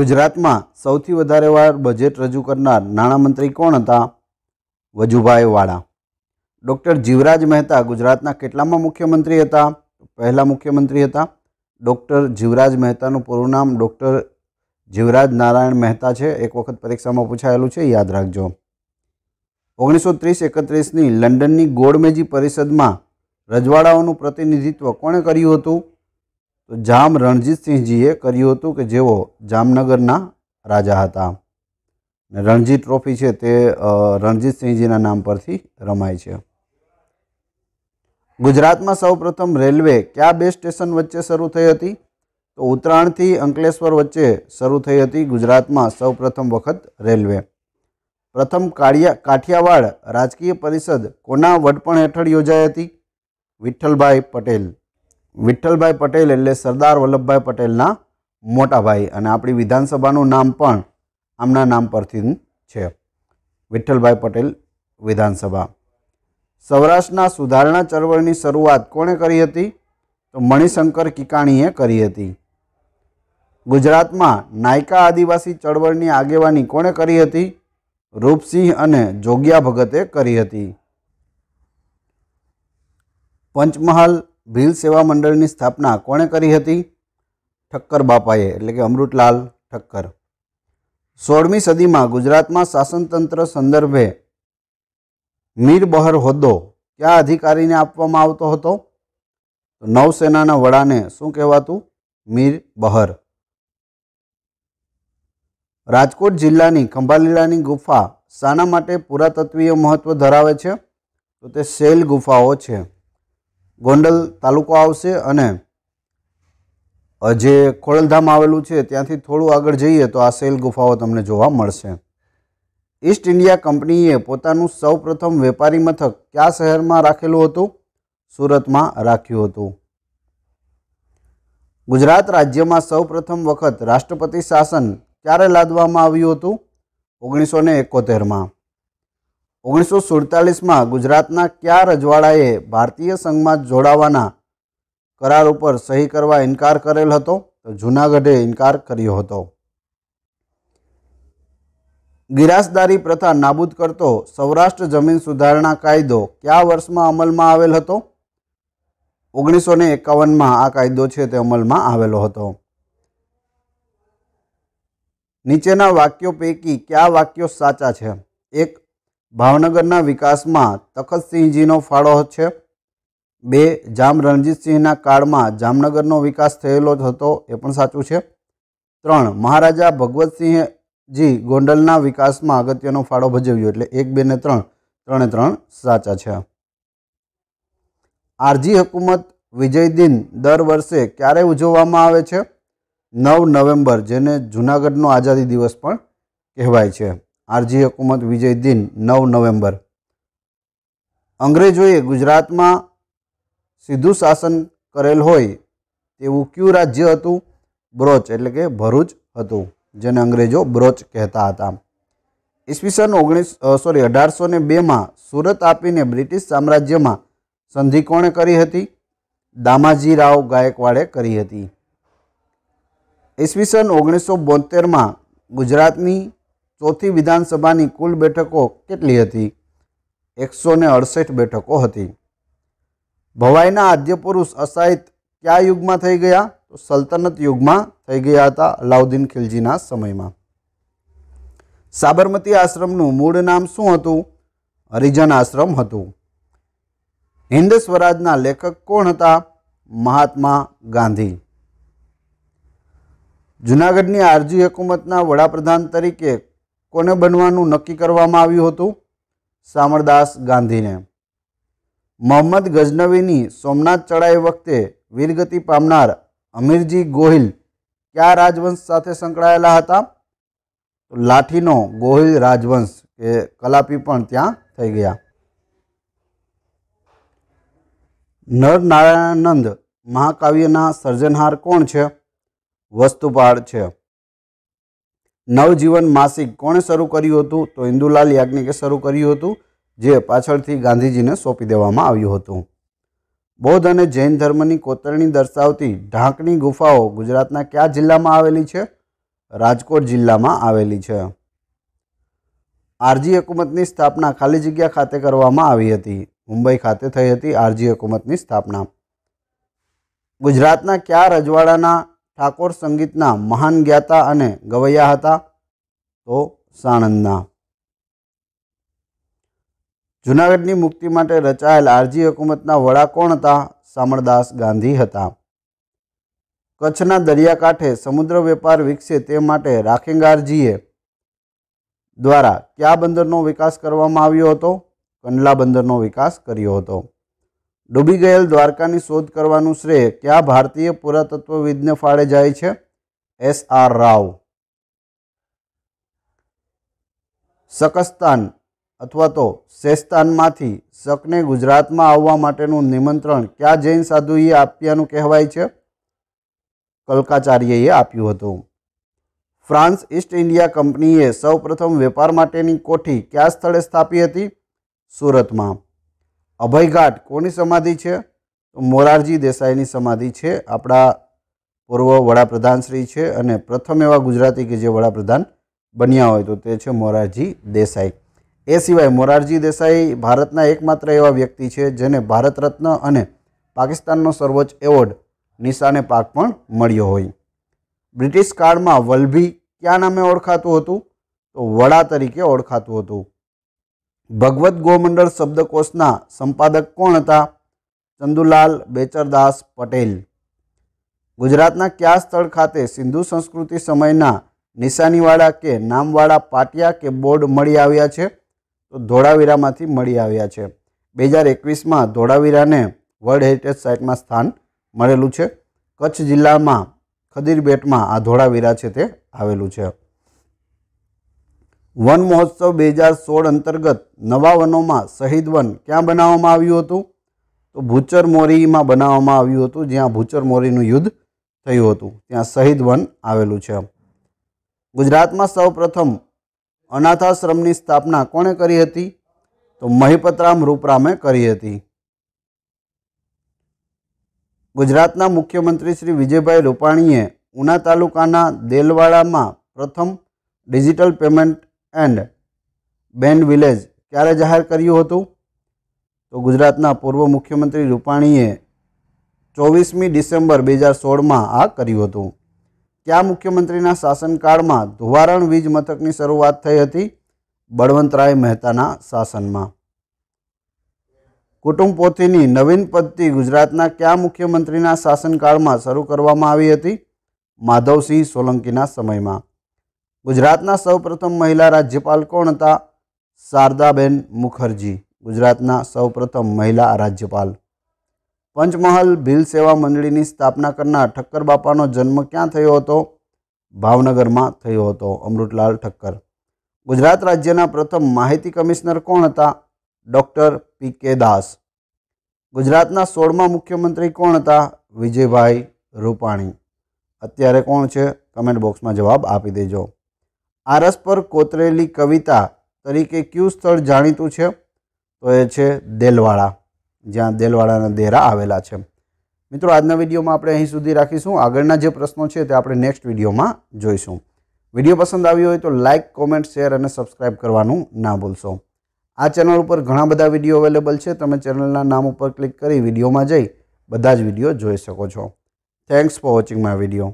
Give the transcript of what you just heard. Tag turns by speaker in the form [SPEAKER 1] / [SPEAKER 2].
[SPEAKER 1] ગુજરાતમાં સૌથી વધારે વાર બજેટ રજૂ કરનાર નાણામંત્રી કોણ હતા વજુભાઈ વાળા ડૉક્ટર જીવરાજ મહેતા ગુજરાતના કેટલામાં મુખ્યમંત્રી હતા પહેલા મુખ્યમંત્રી હતા ડૉક્ટર જીવરાજ મહેતાનું પૂરું નામ ડૉક્ટર જીવરાજ નારાયણ મહેતા છે એક વખત પરીક્ષામાં પૂછાયેલું છે યાદ રાખજો ઓગણીસો ત્રીસ એકત્રીસની લંડનની ગોળમેજી પરિષદમાં રજવાડાઓનું પ્રતિનિધિત્વ કોણે કર્યું હતું તો જામ રણજીતસિંહજીએ કર્યું હતું કે જેઓ જામનગરના રાજા હતા ને રણજી ટ્રોફી છે તે રણજીતસિંહજીના નામ પરથી રમાય છે ગુજરાતમાં સૌપ્રથમ રેલવે કયા બે સ્ટેશન વચ્ચે શરૂ થઈ હતી તો ઉત્તરાયણથી અંકલેશ્વર વચ્ચે શરૂ થઈ હતી ગુજરાતમાં સૌપ્રથમ વખત રેલવે પ્રથમ કાળિયા કાઠિયાવાડ રાજકીય પરિષદ કોના વડપણ હેઠળ યોજાઈ હતી વિઠ્ઠલભાઈ પટેલ વિઠ્ઠલભાઈ પટેલ એટલે સરદાર વલ્લભભાઈ પટેલના મોટા ભાઈ અને આપણી વિધાનસભાનું નામ પણ આમના નામ પરથી છે વિઠ્ઠલભાઈ પટેલ વિધાનસભા સૌરાષ્ટ્રના સુધારણા ચળવળની શરૂઆત કોણે કરી હતી તો મણિશંકર કિકાણીએ કરી હતી ગુજરાતમાં નાયકા આદિવાસી ચળવળની આગેવાની કોણે કરી હતી રૂપસિંહ અને જોગ્યા ભગતે કરી હતી પંચમહાલ ભીલ સેવા મંડળની સ્થાપના કોણે કરી હતી ઠક્કર બાપાએ એટલે કે અમૃતલાલ ઠક્કર સોળમી સદીમાં ગુજરાતમાં શાસનતંત્ર સંદર્ભે મીર બહર હોદ્દો કયા અધિકારીને આપવામાં આવતો હતો નૌસેનાના વડાને શું કહેવાતું મીર બહર રાજકોટ જિલ્લાની ખંભાલીલાની ગુફા શાના માટે પુરાતત્વીય મહત્ત્વ ધરાવે છે તો તે શેલ ગુફાઓ છે ગોંડલ તાલુકો આવશે અને જે ખોડલધામ આવેલું છે ત્યાંથી થોડું આગળ જઈએ તો આ શૈલ ગુફાઓ તમને જોવા મળશે ઈસ્ટ ઇન્ડિયા કંપનીએ પોતાનું સૌપ્રથમ વેપારી મથક કયા શહેરમાં રાખેલું હતું સુરતમાં રાખ્યું હતું ગુજરાત રાજ્યમાં સૌપ્રથમ વખત રાષ્ટ્રપતિ શાસન ક્યારે લાદવામાં આવ્યું હતું ઓગણીસો ને એકોતેરમાં ઓગણીસો સુડતાલીસમાં ગુજરાતના કયા રજવાડાએ ભારતીય સંઘમાં જોડાવાના કરાર ઉપર સહી કરવા ઇનકાર કરેલ હતો તો જૂનાગઢે ઇનકાર કર્યો હતો ગિરાસદારી પ્રથા નાબૂદ કરતો સૌરાષ્ટ્ર જમીન સુધારણા કાયદો કયા વર્ષમાં અમલમાં આવેલ હતો ઓગણીસો ને એકાવનમાં આ કાયદો છે તે અમલમાં આવેલો હતો નીચેના વાક્યો પૈકી કયા વાક્યો સાચા છે એક ભાવનગરના વિકાસમાં તખતસિંહજીનો ફાળો છે બે જામ રણજીતસિંહના કાળમાં જામનગરનો વિકાસ થયેલો જ હતો એ પણ સાચું છે ત્રણ મહારાજા ભગવતસિંહજી ગોંડલના વિકાસમાં અગત્યનો ફાળો ભજવ્યો એટલે એક બે ને ત્રણ ત્રણે ત્રણ સાચા છે આરજી હકુમત વિજય દિન દર વર્ષે ક્યારે ઉજવવામાં આવે છે નવ નવેમ્બર જેને જૂનાગઢનો આઝાદી દિવસ પણ કહેવાય છે આરજી હકુમત વિજય દિન નવ નવેમ્બર અંગ્રેજોએ ગુજરાતમાં સીધું શાસન કરેલ હોય તેવું ક્યુ રાજ્ય હતું બ્રોચ એટલે કે ભરૂચ હતું જેને અંગ્રેજો બ્રોચ કહેતા હતા ઈસવીસન ઓગણીસ સોરી અઢારસો ને બેમાં સુરત આપીને બ્રિટિશ સામ્રાજ્યમાં સંધિ કોણે કરી હતી દામાજી રાવ ગાયકવાડે કરી હતી ઈસવીસન ઓગણીસો બોતેરમાં ગુજરાતની ચોથી વિધાનસભાની કુલ બેઠકો કેટલી હતી એકસો ને અડસઠ બેઠકો હતી ભવાઈના આદ્ય પુરુષ અસાહિત કયા યુગમાં થઈ ગયા તો સલ્તનત યુગમાં થઈ ગયા હતા અલાઉદ્દીન ખિલજીના સમયમાં સાબરમતી આશ્રમનું મૂળ નામ શું હતું હરિજન આશ્રમ હતું હિન્દ સ્વરાજના લેખક કોણ હતા મહાત્મા ગાંધી જૂનાગઢની આરજી હકુમતના વડાપ્રધાન તરીકે કોને બનવાનું નક્કી કરવામાં આવ્યું હતું સામરદાસ ગાંધીને મોહમ્મદ ગઝનવીની સોમનાથ ચડાઈ વખતે વીરગતિ પામનાર અમીરજી ગોહિલ કયા રાજવંશ સાથે સંકળાયેલા હતા લાઠીનો ગોહિલ રાજવંશ કે કલાપી પણ ત્યાં થઈ ગયા નરનારાયણાનંદ મહાકાવ્યના સર્જનહાર કોણ છે વસ્તુપાળ છે નવજીવન માસિક કોણે શરૂ કર્યું હતું તો ઇન્દુલાલ યાજ્ઞિકે શરૂ કર્યું હતું જે પાછળથી ગાંધીજીને સોંપી દેવામાં આવ્યું હતું બૌદ્ધ અને જૈન ધર્મની કોતરણી દર્શાવતી ઢાંકણી ગુફાઓ ગુજરાતના કયા જિલ્લામાં આવેલી છે રાજકોટ જિલ્લામાં આવેલી છે આરજી હકુમતની સ્થાપના ખાલી જગ્યા ખાતે કરવામાં આવી હતી મુંબઈ ખાતે થઈ હતી આરજી હકુમતની સ્થાપના ગુજરાતના કયા રજવાડાના ઠાકોર સંગીતના મહાન જ્ઞાતા અને ગવૈયા હતા તો સાણંદના જૂનાગઢની મુક્તિ માટે રચાયેલ આરજી હકુમતના વડા કોણ હતા સામળદાસ ગાંધી હતા કચ્છના દરિયાકાંઠે સમુદ્ર વેપાર વિકસે તે માટે રાખેંગારજીએ દ્વારા કયા બંદરનો વિકાસ કરવામાં આવ્યો હતો કંડલા બંદરનો વિકાસ કર્યો હતો ડૂબી ગયેલ દ્વારકાની શોધ કરવાનું શ્રેય કયા ભારતીય પુરાતત્વવિદને ફાળે જાય છે એસ આર રાવ શકસ્તાન અથવા તો શેસ્તાનમાંથી શકને ગુજરાતમાં આવવા માટેનું નિમંત્રણ કયા જૈન સાધુએ આપ્યાનું કહેવાય છે કલકાચાર્યએ આપ્યું હતું ફ્રાન્સ ઈસ્ટ ઇન્ડિયા કંપનીએ સૌપ્રથમ વેપાર માટેની કોઠી કયા સ્થળે સ્થાપી હતી સુરતમાં અભયઘાટ કોની સમાધિ છે તો મોરારજી દેસાઈની સમાધિ છે આપણા પૂર્વ વડાપ્રધાન શ્રી છે અને પ્રથમ એવા ગુજરાતી કે જે વડાપ્રધાન બન્યા હોય તો તે છે મોરારજી દેસાઈ એ સિવાય મોરારજી દેસાઈ ભારતના એકમાત્ર એવા વ્યક્તિ છે જેને ભારત રત્ન અને પાકિસ્તાનનો સર્વોચ્ચ એવોર્ડ નિશાને પાક પણ મળ્યો હોય બ્રિટિશ કાળમાં વલ્ભી ક્યાં નામે ઓળખાતું હતું તો વડા તરીકે ઓળખાતું હતું ભગવદ્ ગોમંડળ શબ્દકોશના સંપાદક કોણ હતા ચંદુલાલ બેચરદાસ પટેલ ગુજરાતના કયા સ્થળ ખાતે સિંધુ સંસ્કૃતિ સમયના નિશાનીવાળા કે નામવાળા પાટિયા કે બોર્ડ મળી આવ્યા છે તો ધોળાવીરામાંથી મળી આવ્યા છે બે હજાર એકવીસમાં ધોળાવીરાને વર્લ્ડ હેરિટેજ સાઇટમાં સ્થાન મળેલું છે કચ્છ જિલ્લામાં ખદીરબેટમાં આ ધોળાવીરા છે તે આવેલું છે વન મહોત્સવ બે હજાર સોળ અંતર્ગત નવા વનોમાં શહીદ વન ક્યાં બનાવવામાં આવ્યું હતું તો ભૂચર મોરીમાં બનાવવામાં આવ્યું હતું જ્યાં ભૂચર મોરીનું યુદ્ધ થયું હતું ત્યાં શહીદ વન આવેલું છે ગુજરાતમાં સૌપ્રથમ અનાથાશ્રમની સ્થાપના કોણે કરી હતી તો મહિપતરામ રૂપરામે કરી હતી ગુજરાતના મુખ્યમંત્રી શ્રી વિજયભાઈ રૂપાણીએ ઉના તાલુકાના દેલવાડામાં પ્રથમ digital payment and band village ક્યારે જાહેર કર્યું હતું તો ગુજરાતના પૂર્વ મુખ્યમંત્રી રૂપાણીએ ચોવીસમી ડિસેમ્બર બે હજાર સોળમાં આ કર્યું હતું ત્યાં મુખ્યમંત્રીના શાસનકાળમાં ધોવારણ વીજ મથકની શરૂઆત થઈ હતી બળવંતરાય મહેતાના શાસનમાં કુટુંબ પોથીની નવીન પદ્ધતિ ગુજરાતના કયા મુખ્યમંત્રીના શાસનકાળમાં શરૂ કરવામાં આવી હતી માધવસિંહ સોલંકીના સમયમાં ગુજરાતના સૌપ્રથમ મહિલા રાજ્યપાલ કોણ હતા શારદાબેન મુખર્જી ગુજરાતના સૌપ્રથમ મહિલા રાજ્યપાલ પંચમહાલ ભીલ સેવા મંડળીની સ્થાપના કરનાર ઠક્કર બાપાનો જન્મ ક્યાં થયો હતો ભાવનગરમાં થયો હતો અમૃતલાલ ઠક્કર ગુજરાત રાજ્યના પ્રથમ માહિતી કમિશનર કોણ હતા ડૉક્ટર પી કે દાસ ગુજરાતના સોળમા મુખ્યમંત્રી કોણ હતા વિજયભાઈ રૂપાણી અત્યારે કોણ છે કમેન્ટ બોક્સમાં જવાબ આપી દેજો આરસ પર કોતરેલી કવિતા તરીકે કયું સ્થળ જાણીતું છે તો એ છે દેલવાડા જ્યાં દેલવાડાના દેરા આવેલા છે મિત્રો આજના વિડીયોમાં આપણે અહીં સુધી રાખીશું આગળના જે પ્રશ્નો છે તે આપણે નેક્સ્ટ વિડીયોમાં જોઈશું વિડીયો પસંદ આવ્યો હોય તો લાઇક કોમેન્ટ શેર અને સબસ્ક્રાઇબ કરવાનું ના ભૂલશો આ ચેનલ ઉપર ઘણા બધા વિડીયો અવેલેબલ છે તમે ચેનલના નામ ઉપર ક્લિક કરી વિડીયોમાં જઈ બધા જ વિડીયો જોઈ શકો છો thanks for watching my video